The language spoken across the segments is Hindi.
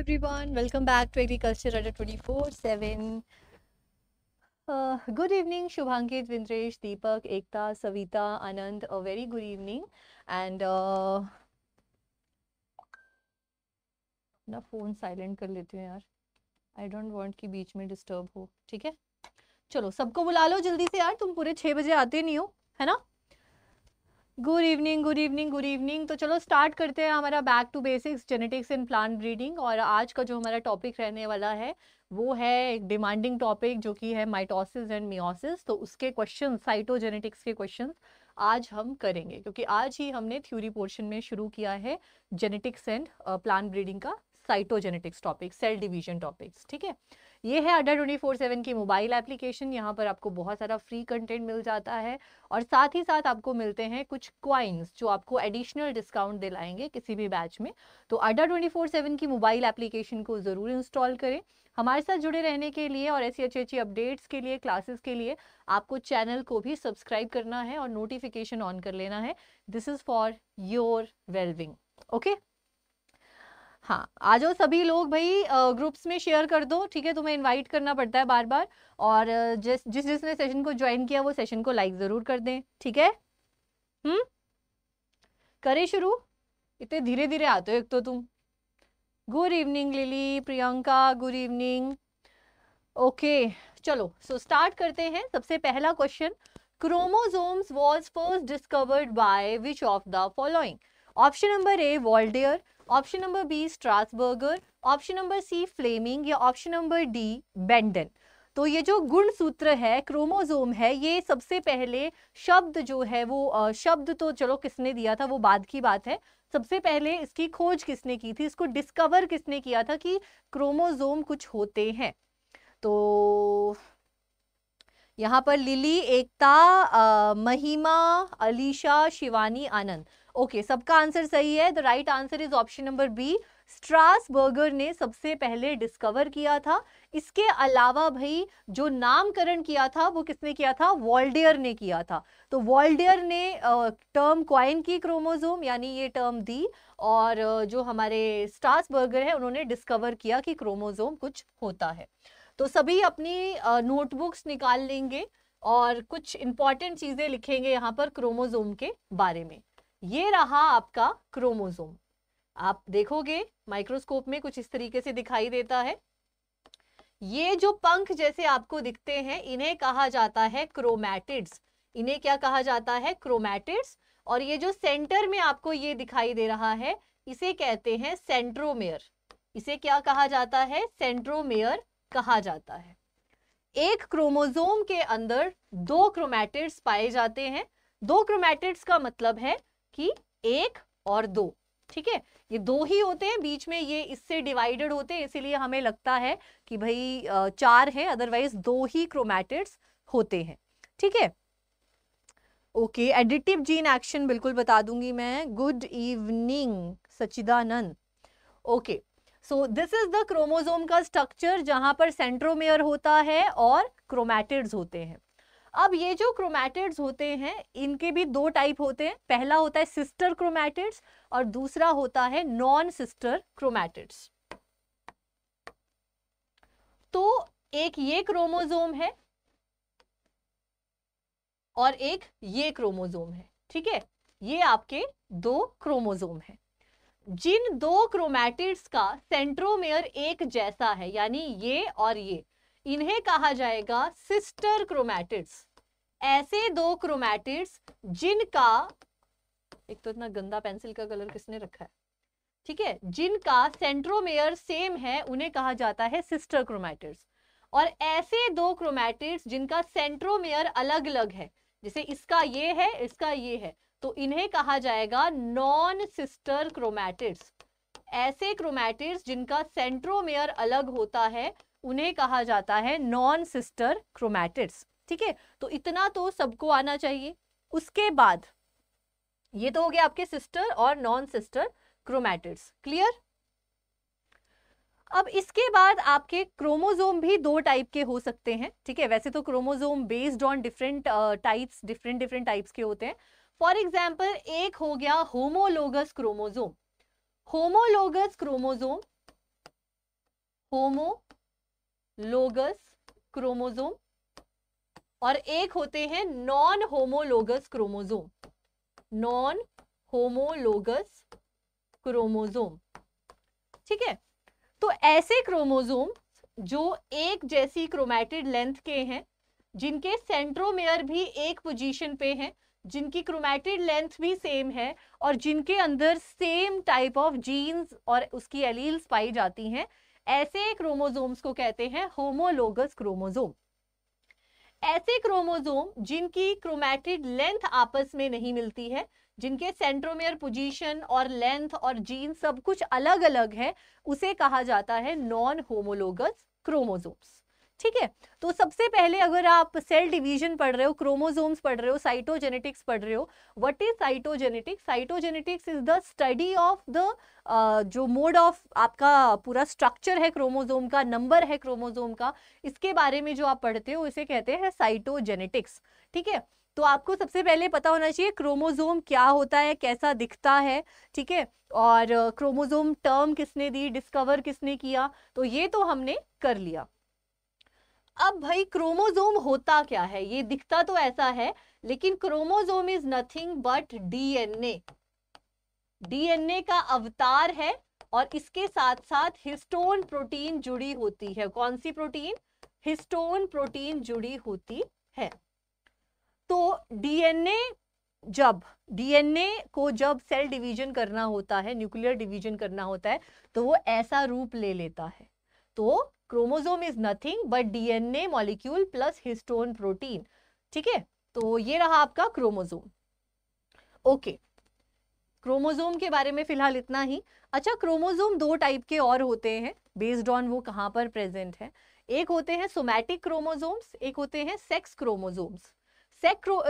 Everyone welcome back to agriculture Adda twenty four seven good evening Shubhankit Vindresh Deepak Ekta Savita Anand a very good evening and अपना फोन साइलेंट कर लेते हैं यार आई डोंट वांट कि बीच में डिस्टर्ब हो ठीक है चलो सबको बुला लो जल्दी से यार तुम पूरे छः बजे आते नहीं हो है ना good evening good evening good evening तो चलो स्टार्ट करते हैं हमारा back to basics genetics in plant breeding और आज का जो हमारा टॉपिक रहने वाला है वो है एक डिमांडिंग टॉपिक जो कि है माइटोसिस एंड मियोसिस तो उसके क्वेश्चन साइटोजेनेटिक्स के क्वेश्चन आज हम करेंगे क्योंकि आज ही हमने थ्योरी पोर्शन में शुरू किया है जेनेटिक्स एंड प्लांट ब्रीडिंग का cytogenetics topic cell division topics ठीक है ये है अड्डा ट्वेंटी फोर सेवन की मोबाइल एप्लीकेशन यहाँ पर आपको बहुत सारा फ्री कंटेंट मिल जाता है और साथ ही साथ आपको मिलते हैं कुछ क्वाइंस जो आपको एडिशनल डिस्काउंट दिलाएंगे किसी भी बैच में तो अड्डा ट्वेंटी फोर सेवन की मोबाइल एप्लीकेशन को ज़रूर इंस्टॉल करें हमारे साथ जुड़े रहने के लिए और ऐसी अच्छी अच्छी अपडेट्स के लिए क्लासेस के लिए आपको चैनल को भी सब्सक्राइब करना है और नोटिफिकेशन ऑन कर लेना है this is for your wellbeing okay हाँ आ जाओ सभी लोग भाई ग्रुप्स में शेयर कर दो ठीक है तुम्हें इनवाइट करना पड़ता है बार बार और जिस जिस जिसने सेशन को ज्वाइन किया वो सेशन को लाइक ज़रूर कर दें ठीक है हम्म करें शुरू इतने धीरे धीरे आते हो एक तो तुम good evening Lily Priyanka good evening okay चलो सो so स्टार्ट करते हैं सबसे पहला question chromosomes was first discovered by which of the following option number A Waldeyer option number B Strasburger option number C Flemming या ऑप्शन नंबर डी बेंडन तो ये जो गुण सूत्र है क्रोमोजोम है ये सबसे पहले शब्द जो है वो शब्द तो चलो किसने दिया था वो बाद की बात है सबसे पहले इसकी खोज किसने की थी इसको डिस्कवर किसने किया था कि क्रोमोजोम कुछ होते हैं तो यहाँ पर लिली एकता आ, महिमा अलीशा शिवानी आनंद ओके सबका आंसर सही है the right answer is option number B Strasburger ने सबसे पहले डिस्कवर किया था इसके अलावा भाई जो नामकरण किया था वो किसने किया था वॉल्डियर ने किया था तो वॉल्डियर ने टर्म क्वाइन की क्रोमोजोम यानी ये टर्म दी और जो हमारे स्ट्रास बर्गर है उन्होंने डिस्कवर किया कि क्रोमोजोम कुछ होता है तो सभी अपनी नोटबुक्स निकाल लेंगे और कुछ इंपॉर्टेंट चीज़ें लिखेंगे यहाँ पर क्रोमोजोम के बारे में ये रहा आपका क्रोमोजोम आप देखोगे माइक्रोस्कोप में कुछ इस तरीके से दिखाई देता है ये जो पंख जैसे आपको दिखते हैं इन्हें कहा जाता है क्रोमैटिड्स इन्हें क्या कहा जाता है क्रोमैटिड्स और ये जो सेंटर में आपको ये दिखाई दे रहा है इसे कहते हैं सेंट्रोमेयर इसे क्या कहा जाता है सेंट्रोमेयर कहा जाता है एक क्रोमोजोम के अंदर दो क्रोमैटिड्स पाए जाते हैं दो क्रोमैटिड्स का मतलब है कि एक और दो ठीक है ये दो ही होते हैं बीच में ये इससे डिवाइडेड होते हैं इसीलिए हमें लगता है कि भाई चार है अदरवाइज दो ही क्रोमैटिड्स होते हैं ठीक है ओके एडिटिव जीन एक्शन बिल्कुल बता दूंगी मैं good evening Sachidanand okay so this is the chromosome का स्ट्रक्चर जहां पर सेंट्रोमेयर होता है और क्रोमैटिड्स होते हैं अब ये जो क्रोमैटिड्स होते हैं इनके भी दो टाइप होते हैं पहला होता है सिस्टर क्रोमैटिड्स और दूसरा होता है नॉन सिस्टर क्रोमैटिड्स तो एक ये क्रोमोजोम है और एक ये क्रोमोजोम है ठीक है ये आपके दो क्रोमोजोम है जिन दो क्रोमैटिड्स का सेंट्रोमेयर एक जैसा है यानी ये और ये इन्हें कहा जाएगा सिस्टर क्रोमैटिड्स ऐसे दो क्रोमैटिड्स जिनका एक तो इतना गंदा पेंसिल का कलर किसने रखा है ठीक है जिनका सेंट्रोमेयर सेम है उन्हें कहा जाता है सिस्टर क्रोमैटिड्स और ऐसे दो क्रोमैटिड्स जिनका सेंट्रोमेयर अलग अलग है जैसे इसका ये है इसका ये है तो इन्हें कहा जाएगा नॉन सिस्टर क्रोमैटिड्स ऐसे क्रोमैटिड्स जिनका सेंट्रोमेयर अलग होता है उन्हें कहा जाता है नॉन सिस्टर क्रोमैटिड्स ठीक है तो इतना तो सबको आना चाहिए उसके बाद ये तो हो गया आपके सिस्टर और नॉन सिस्टर क्रोमैटिड्स क्लियर अब इसके बाद आपके क्रोमोजोम भी दो टाइप के हो सकते हैं ठीक है वैसे तो chromosome based on different types different different types के होते हैं फॉर एग्जाम्पल एक हो गया homologous chromosome homologous chromosome homo homologous chromosome और एक होते हैं non homologous chromosome non homologous chromosome ठीक है तो ऐसे क्रोमोजोम जो एक जैसी क्रोमैटिड लेंथ के हैं जिनके सेंट्रोमेयर भी एक पोजीशन पे हैं जिनकी क्रोमैटिड लेंथ भी सेम है और जिनके अंदर सेम टाइप ऑफ जीन्स और उसकी एलील्स पाई जाती हैं ऐसे क्रोमोजोम्स को कहते हैं होमोलोगस क्रोमोजोम ऐसे क्रोमोजोम जिनकी क्रोमैटिड लेंथ आपस में नहीं मिलती है जिनके सेंट्रोमेयर पोजीशन और लेंथ और जीन सब कुछ अलग अलग है उसे कहा जाता है नॉन होमोलोगस क्रोमोजोम्स ठीक है तो सबसे पहले अगर आप सेल डिवीजन पढ़ रहे हो क्रोमोजोम्स पढ़ रहे हो साइटोजेनेटिक्स पढ़ रहे हो what is cytogenetics cytogenetics is the study of the जो मोड ऑफ आपका पूरा स्ट्रक्चर है क्रोमोजोम का नंबर है क्रोमोजोम का इसके बारे में जो आप पढ़ते हो इसे कहते हैं साइटोजेनेटिक्स ठीक है तो आपको सबसे पहले पता होना चाहिए क्रोमोजोम क्या होता है कैसा दिखता है ठीक है और क्रोमोजोम टर्म किसने दी डिस्कवर किसने किया तो ये तो हमने कर लिया अब भाई क्रोमोजोम होता क्या है ये दिखता तो ऐसा है लेकिन chromosome is nothing but DNA DNA का अवतार है और इसके साथ साथ हिस्टोन प्रोटीन जुड़ी होती है कौन सी प्रोटीन हिस्टोन प्रोटीन जुड़ी होती है तो डीएनए जब डीएनए को जब सेल डिवीजन करना होता है न्यूक्लियर डिवीजन करना होता है तो वो ऐसा रूप ले लेता है तो chromosome is nothing but DNA molecule plus histone protein ठीक है तो ये रहा आपका क्रोमोजोम ओके क्रोमोजोम के बारे में फिलहाल इतना ही अच्छा क्रोमोजोम दो टाइप के और होते हैं बेस्ड ऑन वो कहाँ पर प्रेजेंट है एक होते हैं सोमैटिक क्रोमोजोम्स एक होते हैं सेक्स क्रोमोजोम्स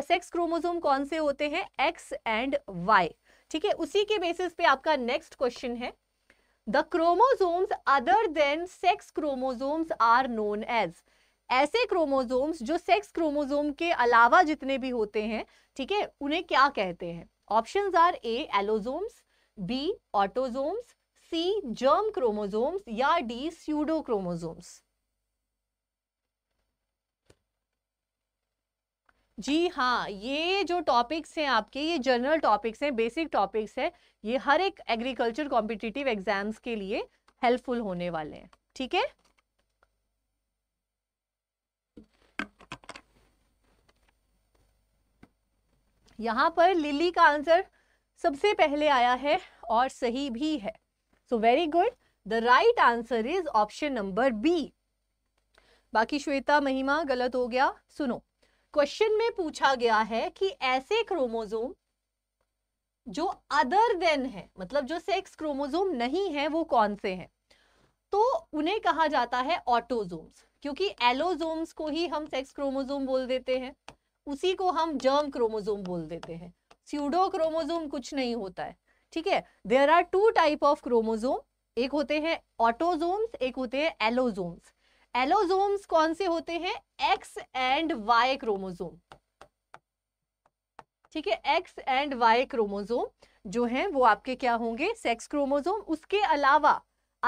सेक्स क्रोमोजोम कौन से होते हैं एक्स एंड वाई ठीक है उसी के बेसिस पे आपका नेक्स्ट क्वेश्चन है the chromosomes other than sex chromosomes are known as ऐसे क्रोमोजोम्स जो सेक्स क्रोमोजोम के अलावा जितने भी होते हैं ठीक है उन्हें क्या कहते हैं option are A allosomes B autosomes C germ chromosomes या डी स्यूडो क्रोमोजोम्स जी हाँ ये जो टॉपिक्स हैं आपके ये जनरल टॉपिक्स हैं बेसिक टॉपिक्स हैं ये हर एक एग्रीकल्चर कॉम्पिटिटिव एग्जाम्स के लिए हेल्पफुल होने वाले हैं ठीक है यहाँ पर लिली का आंसर सबसे पहले आया है और सही भी है so very good the right answer is option number B बाकी श्वेता महिमा गलत हो गया सुनो क्वेश्चन में पूछा गया है कि ऐसे क्रोमोजोम जो अदर देन है मतलब जो सेक्स क्रोमोजोम नहीं है वो कौन से हैं तो उन्हें कहा जाता है ऑटोजोम्स क्योंकि एलोजोम्स को ही हम सेक्स क्रोमोजोम बोल देते हैं उसी को हम जर्म क्रोमोजोम बोल देते हैं स्यूडो क्रोमोजोम कुछ नहीं होता है ठीक है there are two type of chromosome एक होते हैं ऑटोजोम्स एक होते हैं एलोजोम्स एलोजोम्स कौन से होते हैं एक्स एंड वाई क्रोमोजोम ठीक है एक्स एंड वाई क्रोमोजोम जो हैं वो आपके क्या होंगे सेक्स क्रोमोजोम उसके अलावा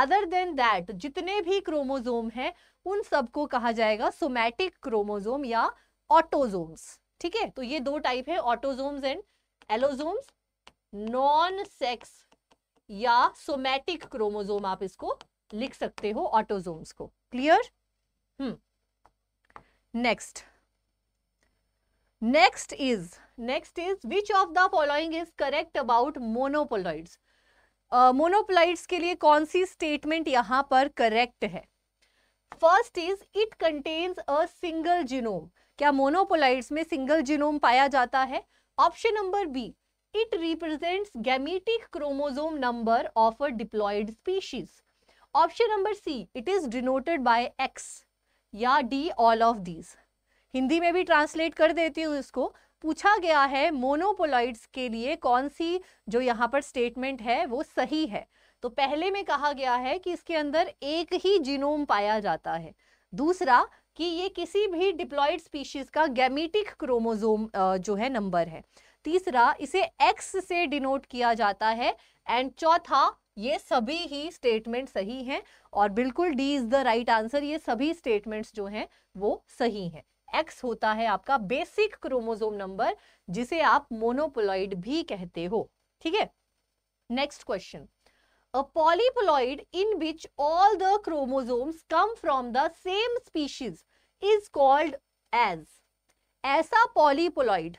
अदर देन दैट जितने भी क्रोमोजोम हैं उन सबको कहा जाएगा सोमैटिक क्रोमोजोम या ऑटोजोम्स ठीक है तो ये दो टाइप है autosomes and allosomes non sex या सोमैटिक क्रोमोजोम आप इसको लिख सकते हो ऑटोजोम्स को clear next next is next is which of the following is correct about monoploids monoploids के लिए कौन सी स्टेटमेंट यहां पर करेक्ट है first is it contains a single genome क्या मोनोपोलाइड्स में सिंगल जिनोम पाया जाता है option number B it represents gametic chromosome number of a diploid species option number C it is denoted by X या D all of these Hindi में भी ट्रांसलेट कर देती हूँ इसको पूछा गया है मोनोपोलॉइड्स के लिए कौन सी जो यहाँ पर स्टेटमेंट है वो सही है तो पहले में कहा गया है कि इसके अंदर एक ही जीनोम पाया जाता है दूसरा कि ये किसी भी डिप्लॉयड स्पीशीज का गैमेटिक क्रोमोजोम जो है नंबर है तीसरा इसे एक्स से डिनोट किया जाता है एंड चौथा ये सभी ही स्टेटमेंट सही हैं और बिल्कुल D is the right answer ये सभी स्टेटमेंट्स जो हैं वो सही हैं एक्स होता है आपका बेसिक क्रोमोजोम नंबर जिसे आप मोनोपोलॉइड भी कहते हो ठीक है next question a polyploid in which all the chromosomes come from the same species is called as ऐसा पॉलीपोलॉइड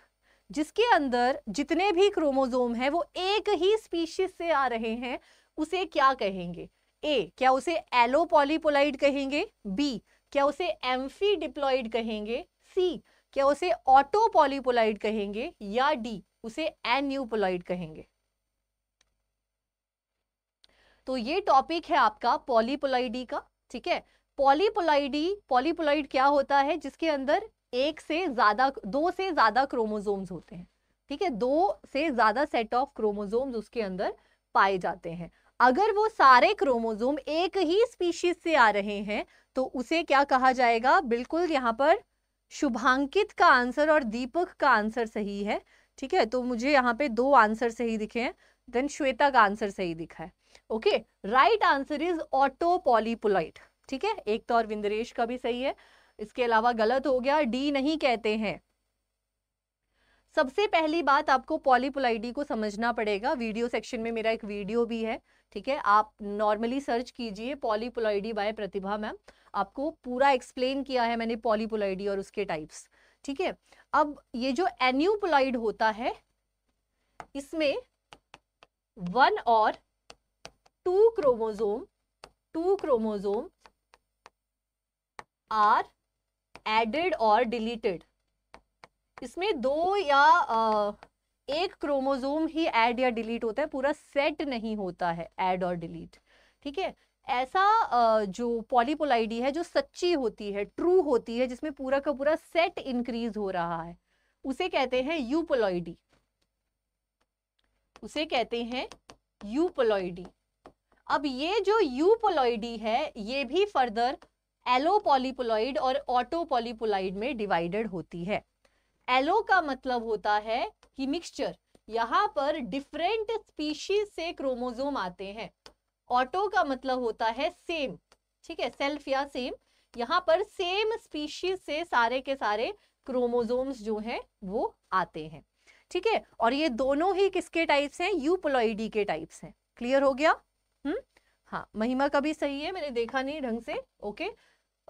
जिसके अंदर जितने भी क्रोमोजोम है वो एक ही स्पीशीज से आ रहे हैं उसे क्या कहेंगे ए क्या उसे एलोपोलीपोलाइड कहेंगे बी क्या उसे एम्फी डिप्लॉइड कहेंगे सी क्या उसे ऑटोपोलीपोलाइड कहेंगे या डी उसे एन्यूपोलाइड कहेंगे तो ये टॉपिक है आपका पॉलीपोलाइडी का ठीक है पॉलीपोलाइडी पॉलीपोलाइड क्या होता है जिसके अंदर एक से ज्यादा दो से ज्यादा क्रोमोजोम्स होते हैं ठीक है दो से ज्यादा सेट ऑफ क्रोमोजोम्स उसके अंदर पाए जाते हैं अगर वो सारे क्रोमोजोम एक ही स्पीशीज से आ रहे हैं तो उसे क्या कहा जाएगा बिल्कुल यहाँ पर शुभांकित का आंसर और दीपक का आंसर सही है ठीक है तो मुझे यहाँ पे दो आंसर सही दिखे हैं देन श्वेता का आंसर सही दिखा है okay right answer is auto polyploid ठीक है एक तो और विंदरेश का भी सही है इसके अलावा गलत हो गया डी नहीं कहते हैं सबसे पहली बात आपको पॉलीपोलाइडी को समझना पड़ेगा वीडियो सेक्शन में मेरा एक वीडियो भी है ठीक है आप नॉर्मली सर्च कीजिए पॉलीपोलाइडी बाय प्रतिभा मैम आपको पूरा एक्सप्लेन किया है मैंने पॉलीपोलाइडी और उसके टाइप्स ठीक है अब ये जो एन्यूपोलाइड होता है इसमें वन और two chromosome two chromosome are added और डिलीटेड इसमें दो या एक क्रोमोजोम ही ऐड या डिलीट होता है पूरा सेट नहीं होता है ऐड और डिलीट ठीक है ऐसा जो पॉलीपोलाइडी है जो सच्ची होती है ट्रू होती है जिसमें पूरा का पूरा सेट इंक्रीज हो रहा है उसे कहते हैं यूपोलॉइडी उसे कहते हैं यूपोलॉइडी अब ये जो यूपोलॉइडी है ये भी फर्दर एलोपोलीपोलॉइड और ऑटोपोलीपोलाइड में डिवाइडेड होती है एलो का मतलब होता है कि मिक्सचर यहाँ पर डिफरेंट स्पीशीज से क्रोमोजोम आते हैं ऑटो का मतलब होता है सेम ठीक है सेल्फ या सेम यहाँ पर सेम स्पीशीज से सारे के सारे क्रोमोजोम्स जो हैं वो आते हैं ठीक है और ये दोनों ही किसके टाइप्स हैं यूप्लॉइडी के टाइप्स हैं क्लियर हो गया हम्म हाँ महिमा कभी सही है मैंने देखा नहीं ढंग से ओके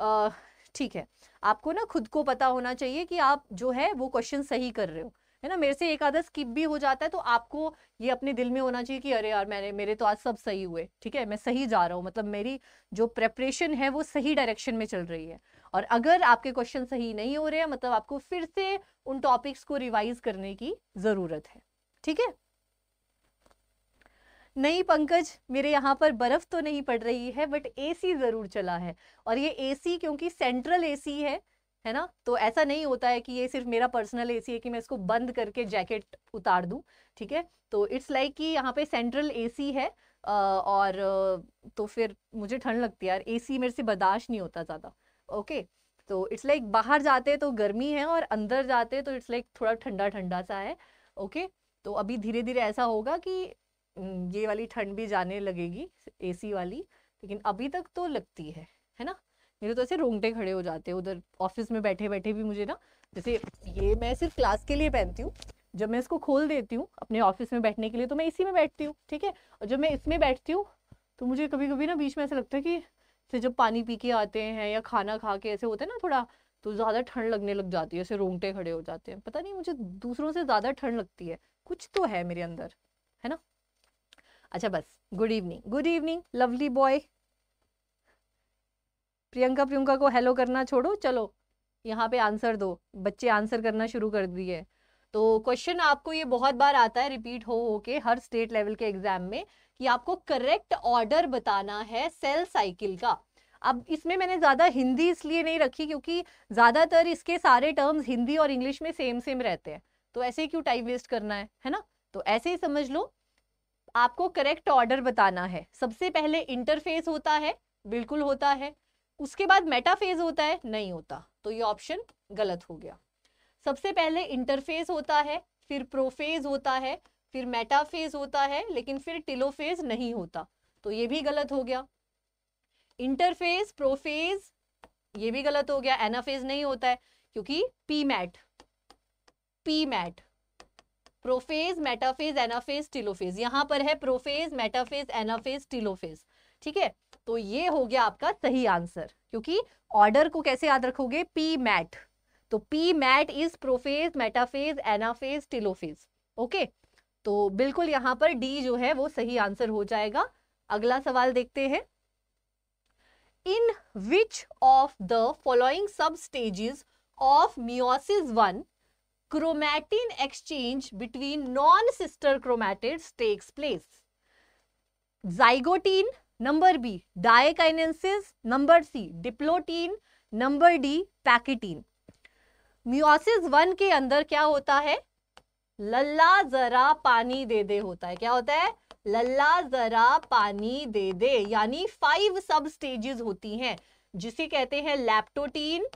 आ, ठीक है आपको ना खुद को पता होना चाहिए कि आप जो है वो क्वेश्चन सही कर रहे हो है ना मेरे से एक आधा स्किप भी हो जाता है तो आपको ये अपने दिल में होना चाहिए कि अरे यार मैंने मेरे तो आज सब सही हुए ठीक है मैं सही जा रहा हूँ मतलब मेरी जो प्रेपरेशन है वो सही डायरेक्शन में चल रही है और अगर आपके क्वेश्चन सही नहीं हो रहे हैं मतलब आपको फिर से उन टॉपिक्स को रिवाइज करने की ज़रूरत है ठीक है नहीं पंकज मेरे यहाँ पर बर्फ़ तो नहीं पड़ रही है बट एसी ज़रूर चला है और ये एसी क्योंकि सेंट्रल एसी है है ना तो ऐसा नहीं होता है कि ये सिर्फ मेरा पर्सनल एसी है कि मैं इसको बंद करके जैकेट उतार दूँ ठीक है तो इट्स लाइक कि यहाँ पे सेंट्रल एसी है और तो फिर मुझे ठंड लगती है यार ए मेरे से बर्दाश्त नहीं होता ज़्यादा ओके तो इट्स लाइक बाहर जाते तो गर्मी है और अंदर जाते तो इट्स लाइक थोड़ा ठंडा ठंडा सा है ओके तो अभी धीरे धीरे ऐसा होगा कि ये वाली ठंड भी जाने लगेगी एसी वाली लेकिन अभी तक तो लगती है है ना मेरे तो ऐसे रोंगटे खड़े हो जाते हैं उधर ऑफिस में बैठे बैठे भी मुझे ना जैसे ये मैं सिर्फ क्लास के लिए पहनती हूँ जब मैं इसको खोल देती हूँ अपने ऑफिस में बैठने के लिए तो मैं इसी में बैठती हूँ ठीक है और जब मैं इसमें बैठती हूँ तो मुझे कभी कभी ना बीच में ऐसा लगता है कि जैसे जब पानी पी के आते हैं या खाना खा के ऐसे होता है ना थोड़ा तो ज़्यादा ठंड लगने लग जाती है ऐसे रोंगटे खड़े हो जाते हैं पता नहीं मुझे दूसरों से ज़्यादा ठंड लगती है कुछ तो है मेरे अंदर है ना अच्छा बस good evening good evening lovely boy Priyanka Priyanka को हेलो करना छोड़ो चलो यहाँ पे आंसर दो बच्चे आंसर करना शुरू कर दिए तो क्वेश्चन आपको ये बहुत बार आता है रिपीट हो हो के हर स्टेट लेवल के एग्जाम में कि आपको करेक्ट ऑर्डर बताना है सेल साइकिल का अब इसमें मैंने ज़्यादा हिंदी इसलिए नहीं रखी क्योंकि ज़्यादातर इसके सारे टर्म्स हिंदी और इंग्लिश में सेम सेम रहते हैं तो ऐसे क्यों टाइम वेस्ट करना है है ना तो ऐसे ही समझ लो आपको करेक्ट ऑर्डर बताना है सबसे पहले इंटरफेस होता है बिल्कुल होता है उसके बाद मेटाफेज होता है नहीं होता तो ये ऑप्शन गलत हो गया सबसे पहले इंटरफेस होता है फिर प्रोफेज होता है फिर मेटाफेज होता है लेकिन फिर टिलोफेज नहीं होता तो ये भी गलत हो गया इंटरफेज प्रोफेज ये भी गलत हो गया एनाफेज नहीं होता है क्योंकि P mat P mat prophase metaphase anaphase telophase यहां पर है प्रोफेज मेटाफेज एनाफेज टिलोफेज ठीक है तो ये हो गया आपका सही आंसर क्योंकि ऑर्डर को कैसे याद रखोगे पी मैट तो P mat is prophase metaphase anaphase telophase okay तो बिल्कुल यहां पर डी जो है वो सही आंसर हो जाएगा अगला सवाल देखते हैं in which of the following sub stages of meiosis one chromatin exchange between non sister chromatid takes place zygotene number B diakinesis number C diplotene number D pachytene meiosis one के अंदर क्या होता है लल्ला जरा पानी दे दे होता है क्या होता है लल्ला जरा पानी दे दे यानी फाइव सब स्टेजेस होती हैं जिसे कहते हैं लैप्टोटीन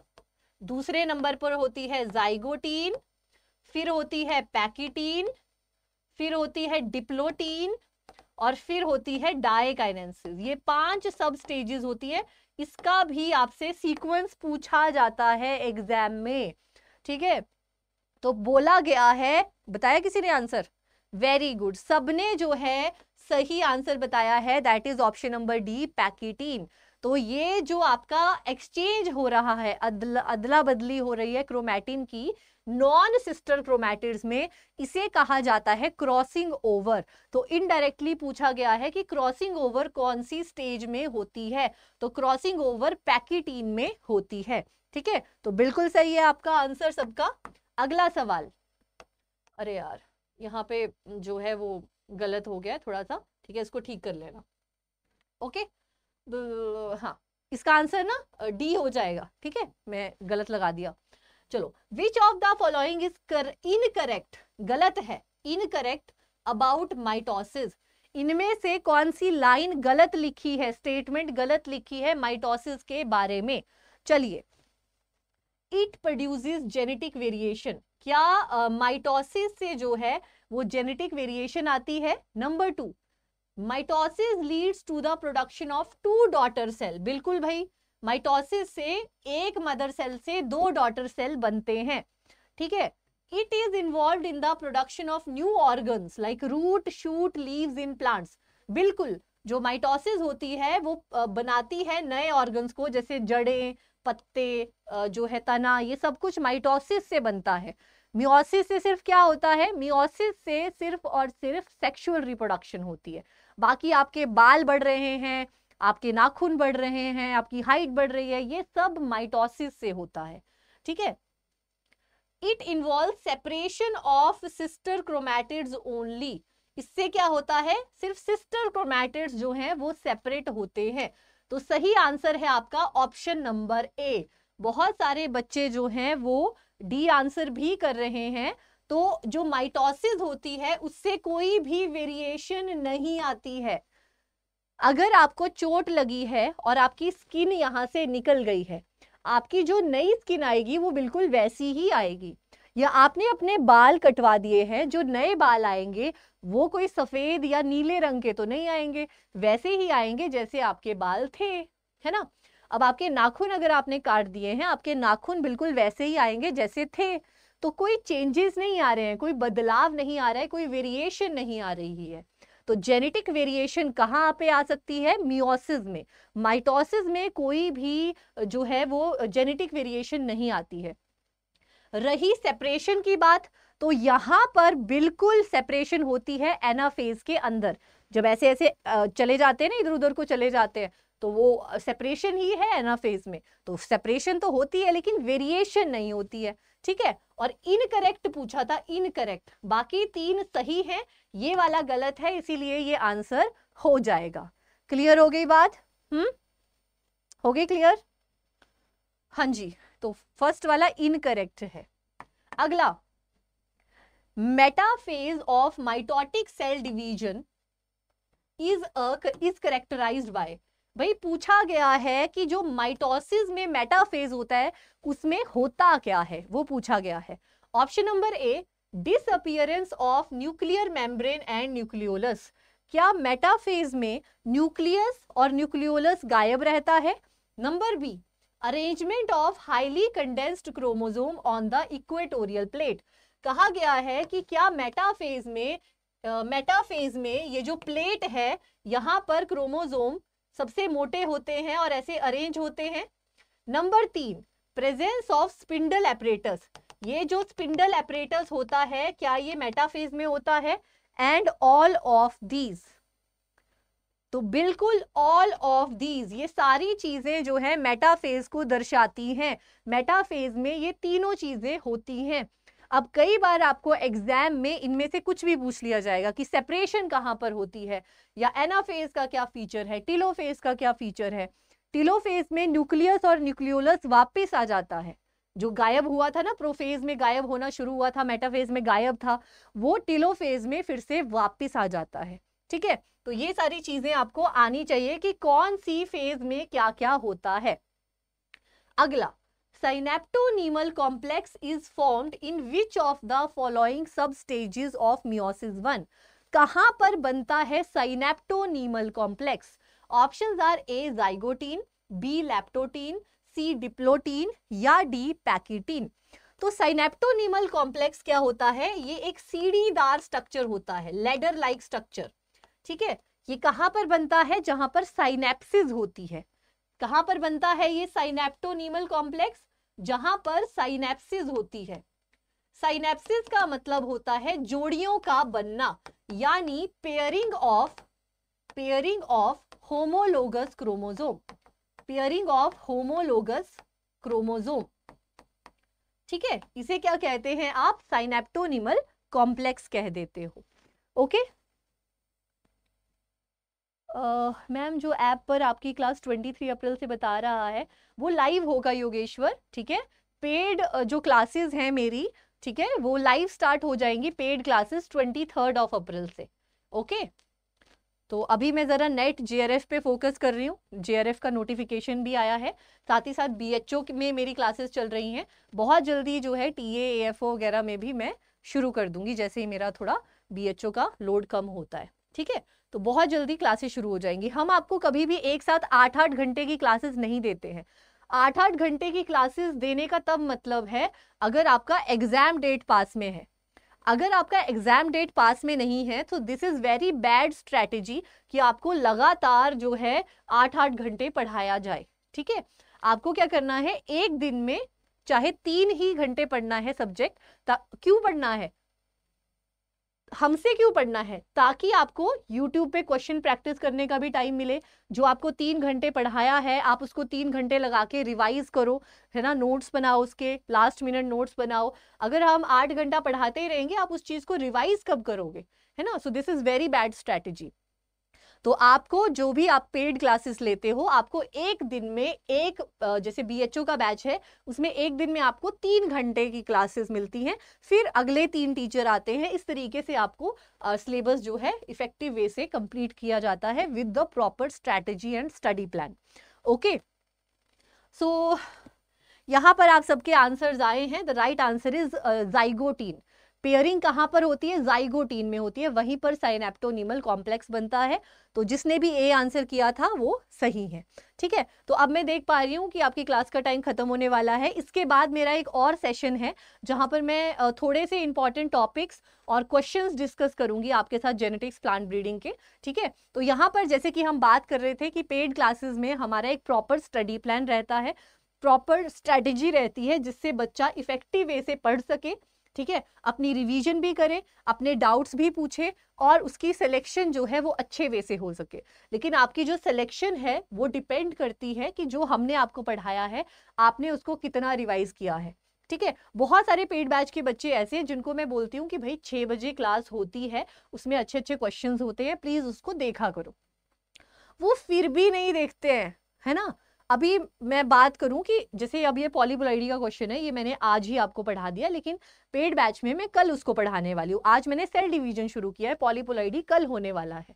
दूसरे नंबर पर होती है जाइगोटीन फिर होती है पैकिटीन फिर होती है डिप्लोटीन और फिर होती है डायकाइनेंसिस ये पांच सब स्टेजेस होती है इसका भी आपसे सीक्वेंस पूछा जाता है एग्जाम में ठीक है तो बोला गया है बताया किसी ने आंसर वेरी गुड सबने जो है सही आंसर बताया है that is option number D pachytene तो ये जो आपका एक्सचेंज हो रहा है अदल, अदला बदली हो रही है क्रोमैटिन की नॉन सिस्टर क्रोमैटिड्स में इसे कहा जाता है क्रॉसिंग ओवर तो इनडायरेक्टली पूछा गया है कि क्रॉसिंग ओवर कौन सी स्टेज में होती है तो क्रॉसिंग ओवर पैकेटीन में होती है ठीक है तो बिल्कुल सही है आपका आंसर सबका अगला सवाल अरे यार यहाँ पे जो है वो गलत हो गया थोड़ा सा ठीक है इसको ठीक कर लेना ओके हाँ इसका आंसर ना डी हो जाएगा ठीक है मैं गलत लगा दिया चलो which of the following is कर इनकरेक्ट गलत है इनकरेक्ट अबाउट माइटोसिस इनमें से कौन सी लाइन गलत लिखी है स्टेटमेंट गलत लिखी है माइटोसिस के बारे में चलिए इट प्रोड्यूसेस जेनेटिक वेरिएशन क्या माइटोसिस uh, से जो है वो जेनेटिक वेरिएशन आती है number two mitosis leads to the production of two daughter cell बिल्कुल भाई माइटोसिस से एक मदर सेल से दो डॉटर सेल बनते हैं ठीक है it is involve in the production of new organ like root shoot leave in plants बिल्कुल जो माइटोसिस होती है वो बनाती है नए ऑर्गन्स को जैसे जड़ें पत्ते जो है तना ये सब कुछ माइटोसिस से बनता है मियोसिस से सिर्फ क्या होता है मियोसिस से सिर्फ और सिर्फ सेक्सुअल रिप्रोडक्शन होती है बाकी आपके बाल बढ़ रहे हैं आपके नाखून बढ़ रहे हैं आपकी हाइट बढ़ रही है ये सब माइटोसिस से होता है ठीक है it involve separation of sister chromatids only इससे क्या होता है सिर्फ सिस्टर क्रोमैटिड्स जो हैं वो सेपरेट होते हैं तो सही आंसर है आपका ऑप्शन नंबर ए बहुत सारे बच्चे जो हैं वो डी आंसर भी कर रहे हैं तो जो माइटोसिस होती है उससे कोई भी वेरिएशन नहीं आती है अगर आपको चोट लगी है और आपकी स्किन यहाँ से निकल गई है आपकी जो नई स्किन आएगी वो बिल्कुल वैसी ही आएगी या आपने अपने बाल कटवा दिए हैं जो नए बाल आएंगे वो कोई सफ़ेद या नीले रंग के तो नहीं आएंगे वैसे ही आएंगे जैसे आपके बाल थे है ना अब आपके नाखून अगर आपने काट दिए हैं आपके नाखून बिल्कुल वैसे ही आएंगे जैसे थे तो कोई चेंजेस नहीं आ रहे हैं कोई बदलाव नहीं आ रहा है कोई वेरिएशन नहीं आ रही है तो जेनेटिक वेरिएशन कहाँ पे आ सकती है मियोसिस में माइटोसिस में कोई भी जो है वो जेनेटिक वेरिएशन नहीं आती है रही सेपरेशन की बात तो यहां पर बिल्कुल सेपरेशन होती है एनाफेज के अंदर जब ऐसे ऐसे चले जाते हैं ना इधर उधर को चले जाते हैं तो वो सेपरेशन ही है ना फेज में तो सेपरेशन तो होती है लेकिन वेरिएशन नहीं होती है ठीक है और इनकरेक्ट पूछा था इनकरेक्ट बाकी तीन सही हैं ये वाला गलत है इसीलिए ये आंसर हो जाएगा क्लियर हो गई बात हम्म हो गई क्लियर हाँ जी तो फर्स्ट वाला इनकरेक्ट है अगला metaphase of mitotic cell division is is characterized by भाई पूछा गया है कि जो माइटोसिस में मेटाफेज होता है उसमें होता क्या है वो पूछा गया है option number A disappearance of nuclear membrane and nucleolus क्या मेटाफेज में न्यूक्लियस और न्यूक्लियोलस गायब रहता है number B arrangement of highly condensed chromosome on the equatorial plate कहा गया है कि क्या मेटाफेज में मेटाफेज uh, में ये जो प्लेट है यहाँ पर क्रोमोजोम सबसे मोटे होते हैं और ऐसे अरेंज होते हैं नंबर तीन प्रेजेंस ऑफ स्पिंडल एपरेटस ये जो स्पिंडल एपरेटस होता है क्या ये मेटाफेज में होता है एंड ऑल ऑफ दीज तो बिल्कुल ऑल ऑफ दीज ये सारी चीजें जो है मेटाफेज को दर्शाती हैं मेटाफेज में ये तीनों चीजें होती हैं अब कई बार आपको एग्जाम में इनमें से कुछ भी पूछ लिया जाएगा कि सेपरेशन कहाँ पर होती है या एनाफेज का क्या फीचर है टिलोफेज का क्या फीचर है टिलोफेज में न्यूक्लियस और न्यूक्लियोलस वापस आ जाता है जो गायब हुआ था ना प्रोफेज में गायब होना शुरू हुआ था मेटाफेज में गायब था वो टिलोफेज में फिर से वापस आ जाता है ठीक है तो ये सारी चीजें आपको आनी चाहिए कि कौन सी फेज में क्या क्या होता है अगला synaptonemal complex is formed in which of the following sub stages of meiosis one कहां पर बनता है synaptonemal complex options are A zygotene B leptotene C diplotene या डी पैकेटीन तो साइनेप्टोनीमल कॉम्प्लेक्स क्या होता है ये एक सीढ़ीदार स्ट्रक्चर होता है लेडर लाइक स्ट्रक्चर ठीक है ये कहां पर बनता है जहां पर साइनेप्सिस होती है कहां पर बनता है ये साइनेप्टोनिमल कॉम्प्लेक्स जहां पर साइनेप्सिस होती है साइनेप्सिस का मतलब होता है जोड़ियों का बनना यानी pairing of pairing of homologous chromosome pairing of homologous chromosome ठीक है इसे क्या कहते हैं आप साइनेप्टोनिमल कॉम्प्लेक्स कह देते हो ओके okay? मैम जो ऐप पर आपकी क्लास 23 अप्रैल से बता रहा है वो लाइव होगा योगेश्वर ठीक है पेड जो क्लासेस हैं मेरी ठीक है वो लाइव स्टार्ट हो जाएंगी paid classes twenty third of April से ओके तो अभी मैं ज़रा नेट जे पे फोकस कर रही हूँ जे का नोटिफिकेशन भी आया है साथ ही साथ बी में मेरी क्लासेस चल रही हैं बहुत जल्दी जो है टी ए एफ वगैरह में भी मैं शुरू कर दूंगी जैसे ही मेरा थोड़ा बी का लोड कम होता है ठीक है तो बहुत जल्दी क्लासेस शुरू हो जाएंगी हम आपको कभी भी एक साथ आठ आठ घंटे की क्लासेस नहीं देते हैं आठ आठ घंटे की क्लासेस देने का तब मतलब है अगर आपका एग्जाम डेट पास में है अगर आपका एग्जाम डेट पास में नहीं है तो this is very bad strategy कि आपको लगातार जो है आठ आठ घंटे पढ़ाया जाए ठीक है आपको क्या करना है एक दिन में चाहे तीन ही घंटे पढ़ना है सब्जेक्ट क्यों पढ़ना है हमसे क्यों पढ़ना है ताकि आपको YouTube पे क्वेश्चन प्रैक्टिस करने का भी टाइम मिले जो आपको तीन घंटे पढ़ाया है आप उसको तीन घंटे लगा के रिवाइज करो है ना नोट्स बनाओ उसके लास्ट मिनट नोट्स बनाओ अगर हम आठ घंटा पढ़ाते ही रहेंगे आप उस चीज़ को रिवाइज कब करोगे है ना so this is very bad strategy तो आपको जो भी आप पेड क्लासेस लेते हो आपको एक दिन में एक जैसे बी का बैच है उसमें एक दिन में आपको तीन घंटे की क्लासेस मिलती हैं फिर अगले तीन टीचर आते हैं इस तरीके से आपको सिलेबस जो है इफेक्टिव वे से कंप्लीट किया जाता है with the proper strategy and study plan okay so यहाँ पर आप सबके आंसर्स आए हैं the right answer is zygotene pairing कहाँ पर होती है जाइगोटीन में होती है वहीं पर साइनेप्टोनिमल कॉम्प्लेक्स बनता है तो जिसने भी ए आंसर किया था वो सही है ठीक है तो अब मैं देख पा रही हूँ कि आपकी क्लास का टाइम खत्म होने वाला है इसके बाद मेरा एक और सेशन है जहाँ पर मैं थोड़े से इंपॉर्टेंट टॉपिक्स और क्वेश्चंस डिस्कस करूंगी आपके साथ जेनेटिक्स प्लांट ब्रीडिंग के ठीक है तो यहाँ पर जैसे कि हम बात कर रहे थे कि पेड क्लासेस में हमारा एक प्रॉपर स्टडी प्लान रहता है प्रॉपर स्ट्रेटेजी रहती है जिससे बच्चा इफेक्टिव वे से पढ़ सके ठीक है अपनी रिवीजन भी करें अपने डाउट्स भी पूछें और उसकी सिलेक्शन जो है वो अच्छे वे से हो सके लेकिन आपकी जो सिलेक्शन है वो डिपेंड करती है कि जो हमने आपको पढ़ाया है आपने उसको कितना रिवाइज किया है ठीक है बहुत सारे पेड बैच के बच्चे ऐसे हैं जिनको मैं बोलती हूँ कि भाई छः बजे क्लास होती है उसमें अच्छे अच्छे क्वेश्चन होते हैं प्लीज़ उसको देखा करो वो फिर भी नहीं देखते हैं है ना अभी मैं बात करूं कि जैसे अब ये पॉलीप्लॉइडी का क्वेश्चन है ये मैंने आज ही आपको पढ़ा दिया लेकिन पेड बैच में मैं कल उसको पढ़ाने वाली हूँ आज मैंने सेल डिवीजन शुरू किया है पॉलीप्लॉइडी कल होने वाला है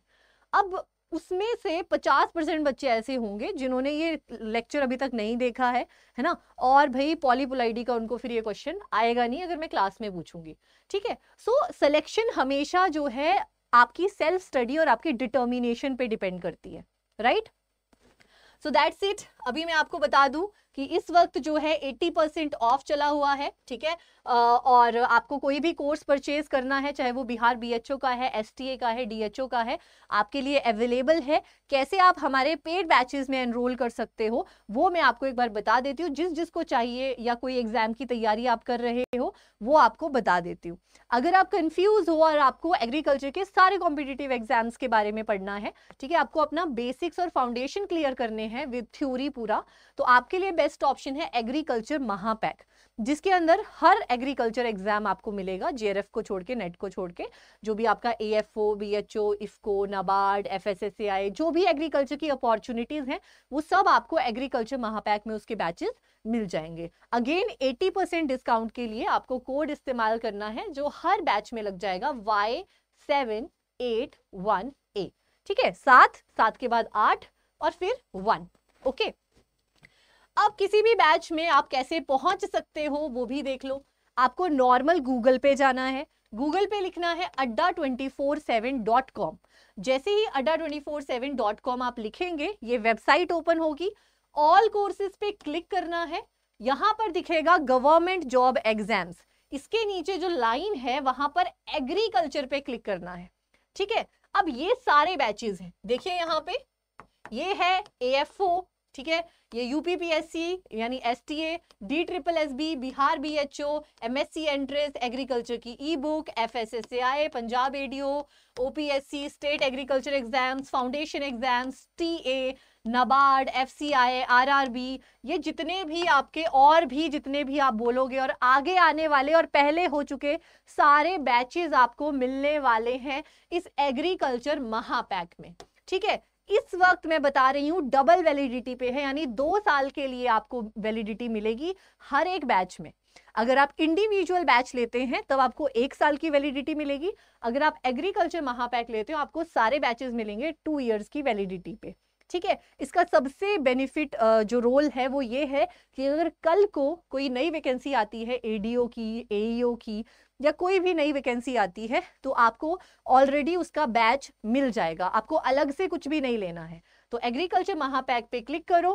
अब उसमें से 50 परसेंट बच्चे ऐसे होंगे जिन्होंने ये लेक्चर अभी तक नहीं देखा है है ना और भाई पॉलीपोलाइडी का उनको फिर ये क्वेश्चन आएगा नहीं अगर मैं क्लास में पूछूंगी ठीक है सो सिलेक्शन हमेशा जो है आपकी सेल्फ स्टडी और आपकी डिटर्मिनेशन पे डिपेंड करती है right right? So that's it अभी मैं आपको बता दूं कि इस वक्त जो है 80 परसेंट ऑफ चला हुआ है ठीक है और आपको कोई भी कोर्स परचेज करना है चाहे वो बिहार बीएचओ का है एसटीए का है डीएचओ का है आपके लिए अवेलेबल है कैसे आप हमारे पेड बैचेस में एनरोल कर सकते हो वो मैं आपको एक बार बता देती हूँ जिस जिसको चाहिए या कोई एग्जाम की तैयारी आप कर रहे हो वो आपको बता देती हूँ अगर आप कंफ्यूज हो और आपको एग्रीकल्चर के सारे कॉम्पिटेटिव एग्जाम्स के बारे में पढ़ना है ठीक है आपको अपना बेसिक्स और फाउंडेशन क्लियर करने हैं विद थ्योरी पूरा तो आपके लिए बेस्ट ऑप्शन है एग्रीकल्चर महापैक जिसके अंदर हर एग्रीकल्चर एग्जाम आपको मिलेगा जेआरएफ को छोड़ के नेट को छोड़ के जो भी आपका A F O B H O IFFCO NABARD F S S A I जो भी एग्रीकल्चर की अपॉर्चुनिटीज हैं वो सब आपको एग्रीकल्चर महापैक में उसके बैचेस मिल जाएंगे अगेन 80 परसेंट डिस्काउंट के लिए आपको कोड इस्तेमाल करना है जो हर बैच में लग जाएगा Y seven eight one A ठीक है सात सात के बाद आठ और फिर वन ओके okay? अब किसी भी बैच में आप कैसे पहुंच सकते हो वो भी देख लो आपको नॉर्मल गूगल पे जाना है गूगल पे लिखना है Adda twenty four seven dot com जैसे ही Adda twenty four seven dot com आप लिखेंगे ये वेबसाइट ओपन होगी ऑल कोर्सेज पे क्लिक करना है यहाँ पर दिखेगा गवर्नमेंट जॉब एग्जाम्स इसके नीचे जो लाइन है वहां पर एग्रीकल्चर पे क्लिक करना है ठीक है अब ये सारे बैचेज हैं देखिए यहाँ पे ये है ए एफ ओ ठीक है ये यूपीपीएससी यानी S T A D triple S B Bihar B H O M S C entrance agriculture की e book F S S A I Punjab ADO OPSC O P S C state agriculture exams foundation exams T A NABARD F C I R R B ये जितने भी आपके और भी जितने भी आप बोलोगे और आगे आने वाले और पहले हो चुके सारे बैचेज आपको मिलने वाले हैं इस एग्रीकल्चर महापैक में ठीक है इस वक्त मैं बता रही हूँ डबल वैलिडिटी पे है यानी दो साल के लिए आपको वैलिडिटी मिलेगी हर एक बैच में अगर आप इंडिविजुअल बैच लेते हैं तब आपको एक साल की वैलिडिटी मिलेगी अगर आप एग्रीकल्चर महापैक लेते हो आपको सारे बैचेस मिलेंगे टू ईयर्स की वैलिडिटी पे ठीक है इसका सबसे बेनिफिट जो रोल है वो ये है कि अगर कल को कोई नई वैकेंसी आती है एडीओ की एईओ e की या कोई भी नई वैकेंसी आती है तो आपको ऑलरेडी उसका बैच मिल जाएगा आपको अलग से कुछ भी नहीं लेना है तो एग्रीकल्चर महापैक पे क्लिक करो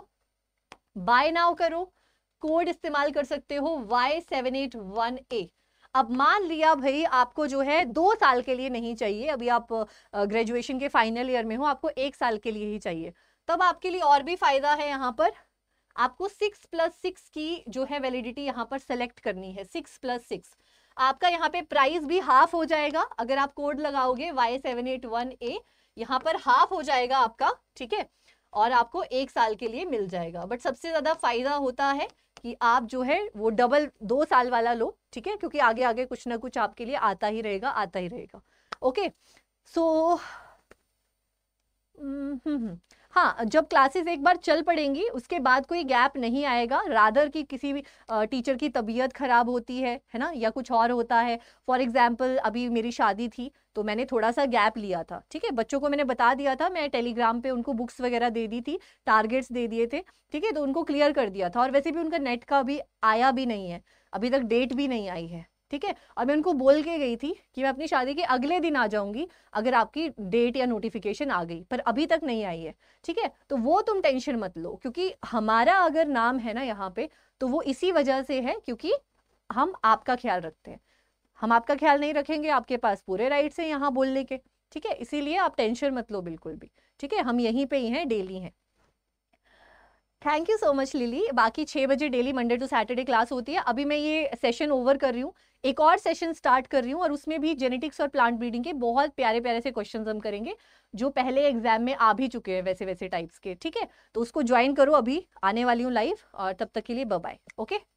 बाय नाउ करो कोड इस्तेमाल कर सकते हो Y seven eight one A अब मान लिया भाई आपको जो है दो साल के लिए नहीं चाहिए अभी आप ग्रेजुएशन के फाइनल ईयर में हो आपको एक साल के लिए ही चाहिए तब आपके लिए और भी फायदा है यहाँ पर आपको सिक्स प्लस सिक्स की जो है वैलिडिटी यहाँ पर सेलेक्ट करनी है सिक्स प्लस सिक्स आपका यहाँ पे प्राइस भी हाफ हो जाएगा अगर आप कोड लगाओगे Y seven eight one A यहाँ पर हाफ हो जाएगा आपका ठीक है और आपको एक साल के लिए मिल जाएगा बट सबसे ज़्यादा फायदा होता है कि आप जो है वो डबल दो साल वाला लो ठीक है क्योंकि आगे आगे कुछ ना कुछ आपके लिए आता ही रहेगा आता ही रहेगा ओके सो हम्म हम्म, हम्म। हाँ जब क्लासेस एक बार चल पड़ेंगी उसके बाद कोई गैप नहीं आएगा रादर की किसी भी टीचर की तबीयत खराब होती है है ना या कुछ और होता है फॉर एग्जाम्पल अभी मेरी शादी थी तो मैंने थोड़ा सा गैप लिया था ठीक है बच्चों को मैंने बता दिया था मैं टेलीग्राम पे उनको बुक्स वगैरह दे दी थी टारगेट्स दे दिए थे ठीक है तो उनको क्लियर कर दिया था और वैसे भी उनका नेट का अभी आया भी नहीं है अभी तक डेट भी नहीं आई है ठीक है और मैं उनको बोल के गई थी कि मैं अपनी शादी के अगले दिन आ जाऊंगी अगर आपकी डेट या नोटिफिकेशन आ गई पर अभी तक नहीं आई है ठीक है तो वो तुम टेंशन मत लो क्योंकि हमारा अगर नाम है ना यहाँ पे तो वो इसी वजह से है क्योंकि हम आपका ख्याल रखते हैं हम आपका ख्याल नहीं रखेंगे आपके पास पूरे राइट्स हैं यहाँ बोलने के ठीक है इसीलिए आप टेंशन मत लो बिल्कुल भी ठीक है हम यहीं पे ही हैं डेली हैं thank you so much Lily बाकी छः बजे daily Monday to Saturday class होती है अभी मैं ये सेशन ओवर कर रही हूँ एक और सेशन स्टार्ट कर रही हूँ और उसमें भी जेनेटिक्स और प्लांट ब्रीडिंग के बहुत प्यारे प्यारे से क्वेश्चन हम करेंगे जो पहले एग्जाम में आ भी चुके हैं वैसे वैसे टाइप्स के ठीक है तो उसको ज्वाइन करो अभी आने वाली हूँ लाइव और तब तक के लिए बाय ओके